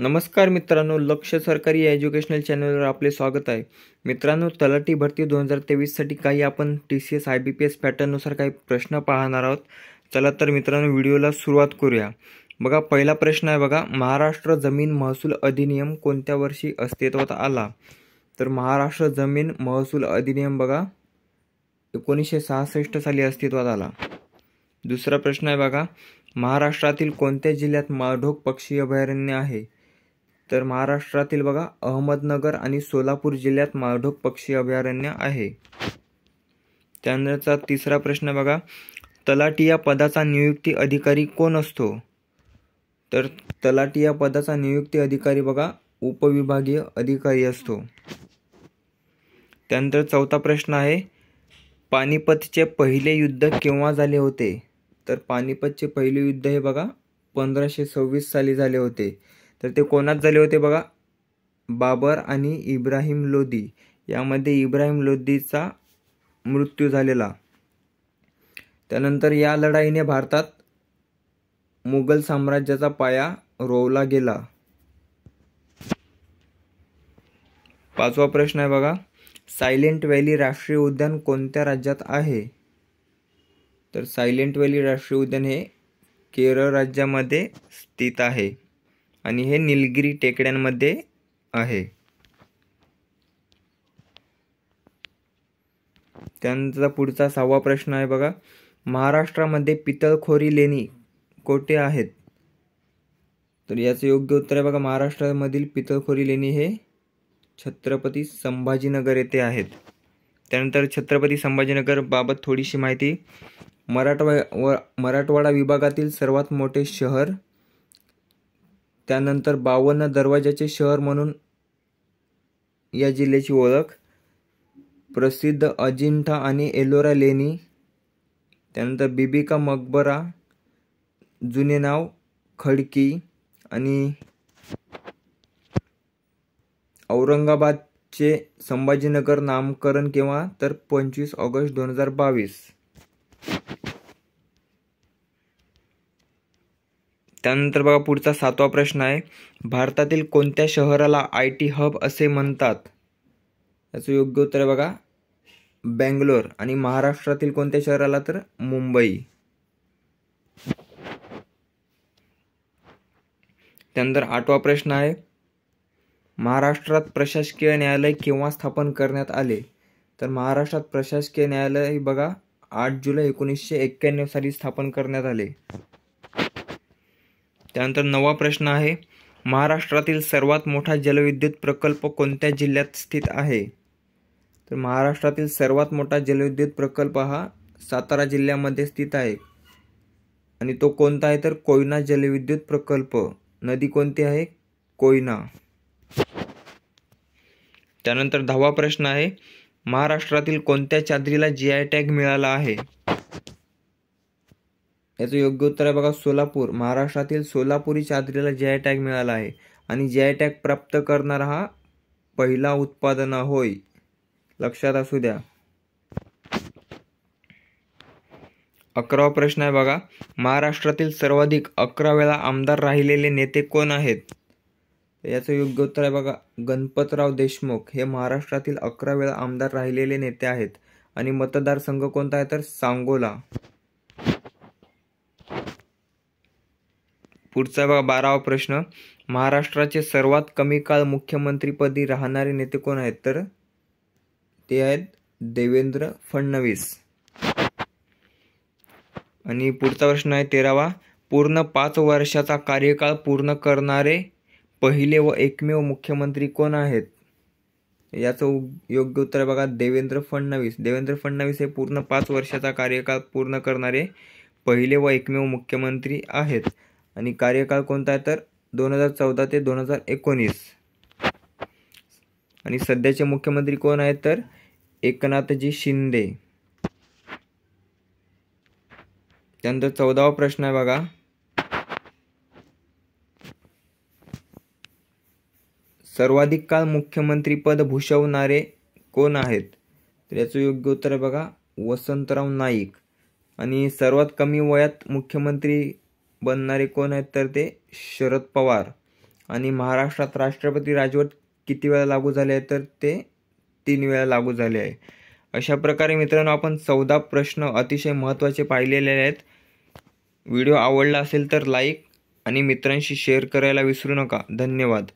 नमस्कार मित्रांनो लक्ष सरकारी एज्युकेशनल चॅनलवर आपले स्वागत आहे मित्रांनो तलाठी भरती दोन हजार तेवीससाठी काही आपण T C S I B P S पॅटर्ननुसार काही प्रश्न पाहणार आहोत चला तर मित्रांनो व्हिडिओला सुरुवात करूया बघा पहिला प्रश्न आहे बघा महाराष्ट्र जमीन महसूल अधिनियम कोणत्या वर्षी अस्तित्वात आला तर महाराष्ट्र जमीन महसूल अधिनियम बघा एकोणीसशे सहासष्ट साली अस्तित्वात आला दुसरा प्रश्न आहे बघा महाराष्ट्रातील कोणत्या जिल्ह्यात माढोक पक्षी अभयारण्य आहे तर महाराष्ट्रातील बघा अहमदनगर आणि सोलापूर जिल्ह्यात माळढोक पक्षी अभयारण्य आहे त्यानंतरचा तिसरा प्रश्न बघा तलाटी या पदाचा नियुक्ती अधिकारी कोण असतो तर तलाटी या पदाचा नियुक्ती अधिकारी बघा उपविभागीय अधिकारी असतो त्यानंतर चौथा प्रश्न आहे पानिपतचे पहिले युद्ध केव्हा झाले होते तर पानिपतचे पहिले युद्ध हे बघा पंधराशे सव्वीस साली झाले होते तर ते कोणात झाले होते बघा बाबर आणि इब्राहिम लोदी यामध्ये इब्राहिम लोदीचा मृत्यू झालेला त्यानंतर या लढाईने भारतात मुघल साम्राज्याचा पाया रोवला गेला पाचवा प्रश्न आहे बघा सायलेंट व्हॅली राष्ट्रीय उद्यान कोणत्या राज्यात आहे तर सायलेंट व्हॅली राष्ट्रीय उद्यान हे केरळ राज्यामध्ये स्थित आहे आणि हे निलगिरी टेकड्यांमध्ये आहे त्यांचा पुढचा सहावा प्रश्न आहे बघा महाराष्ट्रामध्ये पितळखोरी लेणी कोठे आहेत तर याचं योग्य उत्तर आहे बघा महाराष्ट्रामधील पितळखोरी लेणी हे छत्रपती संभाजीनगर येथे आहेत त्यानंतर छत्रपती संभाजीनगर बाबत थोडीशी माहिती मराठवा व मराठवाडा विभागातील सर्वात मोठे शहर त्यानंतर बावन्न दरवाजाचे शहर म्हणून या जिल्ह्याची ओळख प्रसिद्ध अजिंठा आणि एलोरा लेणी त्यानंतर बिबिका मकबरा जुने नाव खडकी आणि औरंगाबादचे संभाजीनगर नामकरण केव्हा तर पंचवीस ऑगस्ट दोन हजार बावीस त्यानंतर बघा पुढचा सातवा प्रश्न आहे भारतातील कोणत्या शहराला आय टी हब असे म्हणतात याचं योग्य उत्तर आहे बघा बेंगलोर आणि महाराष्ट्रातील कोणत्या शहराला तर मुंबई त्यानंतर आठवा प्रश्न आहे महाराष्ट्रात प्रशासकीय न्यायालय केव्हा स्थापन करण्यात आले तर महाराष्ट्रात प्रशासकीय न्यायालय बघा आठ जुलै एकोणीसशे एक्क्याण्णव साली स्थापन करण्यात आले त्यानंतर नवा प्रश्न आहे महाराष्ट्रातील सर्वात मोठा जलविद्युत प्रकल्प कोणत्या जिल्ह्यात स्थित आहे तर महाराष्ट्रातील सर्वात मोठा जलविद्युत प्रकल्प हा सातारा जिल्ह्यामध्ये स्थित आहे आणि तो कोणता आहे तर कोयना जलविद्युत प्रकल्प नदी कोणती आहे कोयना त्यानंतर दहावा प्रश्न आहे महाराष्ट्रातील कोणत्या चादरीला जी आय टॅग मिळाला आहे याचं योग्य उत्तर आहे बघा सोलापूर महाराष्ट्रातील सोलापुरी चादरीला जे टॅग मिळाला आहे आणि जे टॅग प्राप्त करणारा हा पहिला उत्पादन होय लक्षात असू द्या अकरावा प्रश्न आहे बघा महाराष्ट्रातील सर्वाधिक अकरा वेळा आमदार राहिलेले नेते कोण आहेत याचं योग्य उत्तर आहे बघा गणपतराव देशमुख हे महाराष्ट्रातील अकरा वेळा आमदार राहिलेले नेते आहेत आणि मतदारसंघ कोणता आहे तर सांगोला पुढचा बघा बारावा प्रश्न महाराष्ट्राचे सर्वात कमी काळ मुख्यमंत्रीपदी राहणारे नेते कोण आहेत तर ते आहेत देवेंद्र फडणवीस आणि पुढचा प्रश्न आहे तेरावा पूर्ण पाच वर्षाचा कार्यकाळ पूर्ण करणारे पहिले व एकमेव मुख्यमंत्री कोण आहेत याचं योग्य उत्तर बघा देवेंद्र फडणवीस देवेंद्र फडणवीस हे पूर्ण पाच वर्षाचा कार्यकाळ पूर्ण करणारे पहिले व एकमेव मुख्यमंत्री आहेत आणि कार्यकाळ कोणता आहे तर दोन हजार चौदा ते दोन हजार एकोणीस आणि सध्याचे मुख्यमंत्री कोण आहेत तर एकनाथजी शिंदे त्यानंतर चौदावा प्रश्न आहे बघा सर्वाधिक काळ पद भूषवणारे कोण आहेत तर याचं योग्य उत्तर आहे बघा वसंतराव नाईक आणि सर्वात कमी वयात मुख्यमंत्री बनणारे कोण आहेत तर ते शरद पवार आणि महाराष्ट्रात राष्ट्रपती राजवट किती वेळा लागू झाले आहे तर ते तीन वेळा लागू झाले आहे अशा प्रकारे मित्रांनो आपण चौदा प्रश्न अतिशय महत्त्वाचे पाहिलेले आहेत व्हिडिओ आवडला असेल तर लाईक आणि मित्रांशी शेअर करायला विसरू नका धन्यवाद